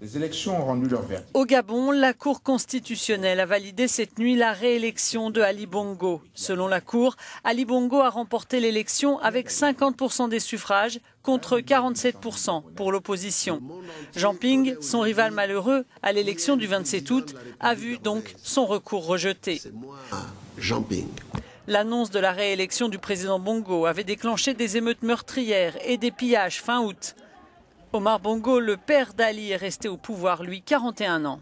Les élections ont rendu leur Au Gabon, la Cour constitutionnelle a validé cette nuit la réélection de Ali Bongo. Selon la Cour, Ali Bongo a remporté l'élection avec 50% des suffrages contre 47% pour l'opposition. Jean Ping, son rival malheureux à l'élection du 27 août, a vu donc son recours rejeté. L'annonce de la réélection du président Bongo avait déclenché des émeutes meurtrières et des pillages fin août. Omar Bongo, le père d'Ali, est resté au pouvoir, lui, 41 ans.